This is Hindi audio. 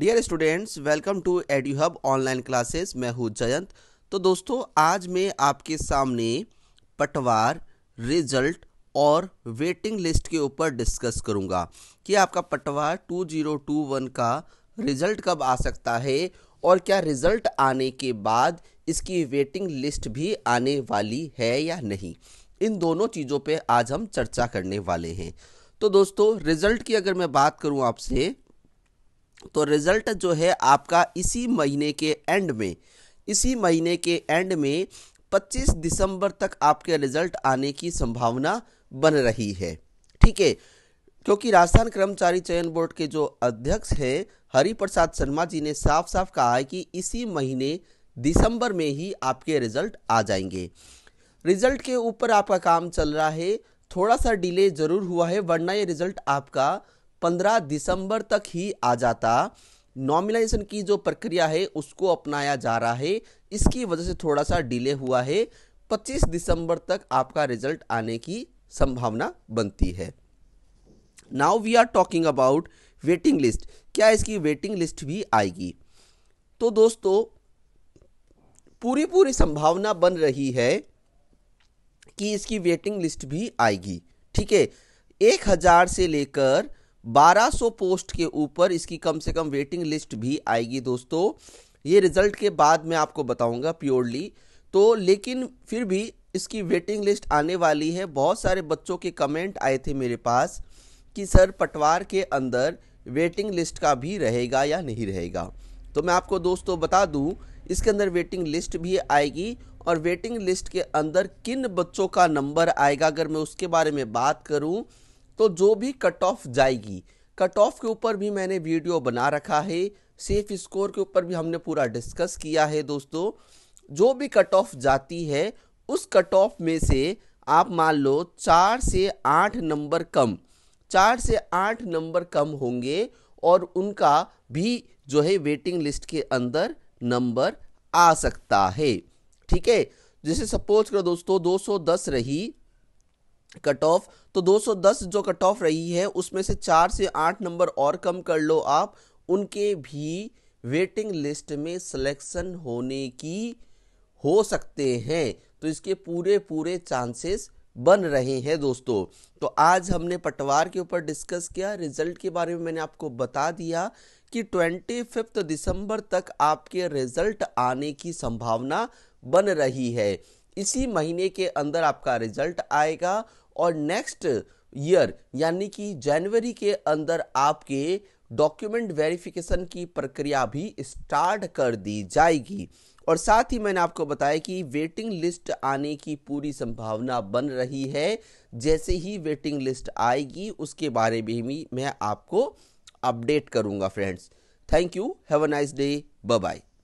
dear students welcome to Edu hub online classes मैं हूँ जयंत तो दोस्तों आज मैं आपके सामने पटवार रिजल्ट और वेटिंग लिस्ट के ऊपर डिस्कस करूँगा कि आपका पटवार 2021 का रिजल्ट कब आ सकता है और क्या रिजल्ट आने के बाद इसकी वेटिंग लिस्ट भी आने वाली है या नहीं इन दोनों चीज़ों पर आज हम चर्चा करने वाले हैं तो दोस्तों रिजल्ट की अगर मैं बात करूँ आपसे तो रिज़ल्ट जो है आपका इसी महीने के एंड में इसी महीने के एंड में 25 दिसंबर तक आपके रिज़ल्ट आने की संभावना बन रही है ठीक है क्योंकि राजस्थान कर्मचारी चयन बोर्ड के जो अध्यक्ष हैं हरिप्रसाद शर्मा जी ने साफ साफ कहा है कि इसी महीने दिसंबर में ही आपके रिजल्ट आ जाएंगे रिजल्ट के ऊपर आपका काम चल रहा है थोड़ा सा डिले जरूर हुआ है वरना ये रिजल्ट आपका पंद्रह दिसंबर तक ही आ जाता नॉमिनाइजेशन की जो प्रक्रिया है उसको अपनाया जा रहा है इसकी वजह से थोड़ा सा डिले हुआ है 25 दिसंबर तक आपका रिजल्ट आने की संभावना बनती है now we are talking about waiting list क्या इसकी वेटिंग लिस्ट भी आएगी तो दोस्तों पूरी पूरी संभावना बन रही है कि इसकी वेटिंग लिस्ट भी आएगी ठीक है एक हज़ार से लेकर 1200 पोस्ट के ऊपर इसकी कम से कम वेटिंग लिस्ट भी आएगी दोस्तों ये रिजल्ट के बाद मैं आपको बताऊंगा प्योरली तो लेकिन फिर भी इसकी वेटिंग लिस्ट आने वाली है बहुत सारे बच्चों के कमेंट आए थे मेरे पास कि सर पटवार के अंदर वेटिंग लिस्ट का भी रहेगा या नहीं रहेगा तो मैं आपको दोस्तों बता दूं इसके अंदर वेटिंग लिस्ट भी आएगी और वेटिंग लिस्ट के अंदर किन बच्चों का नंबर आएगा अगर मैं उसके बारे में बात करूं तो जो भी कट ऑफ जाएगी कट ऑफ के ऊपर भी मैंने वीडियो बना रखा है सेफ स्कोर के ऊपर भी हमने पूरा डिस्कस किया है दोस्तों जो भी कट ऑफ जाती है उस कट ऑफ में से आप मान लो चार से आठ नंबर कम चार से आठ नंबर कम होंगे और उनका भी जो है वेटिंग लिस्ट के अंदर नंबर आ सकता है ठीक है जैसे सपोज करो दोस्तों 210 रही कट ऑफ तो 210 जो कट ऑफ रही है उसमें से चार से आठ नंबर और कम कर लो आप उनके भी वेटिंग लिस्ट में सिलेक्शन होने की हो सकते हैं तो इसके पूरे पूरे चांसेस बन रहे हैं दोस्तों तो आज हमने पटवार के ऊपर डिस्कस किया रिजल्ट के बारे में मैंने आपको बता दिया कि ट्वेंटी फिफ्थ दिसंबर तक आपके रिजल्ट आने की संभावना बन रही है इसी महीने के अंदर आपका रिजल्ट आएगा और नेक्स्ट ईयर यानी कि जनवरी के अंदर आपके डॉक्यूमेंट वेरिफिकेशन की प्रक्रिया भी स्टार्ट कर दी जाएगी और साथ ही मैंने आपको बताया कि वेटिंग लिस्ट आने की पूरी संभावना बन रही है जैसे ही वेटिंग लिस्ट आएगी उसके बारे में भी मैं आपको अपडेट करूंगा friends thank you have a nice day bye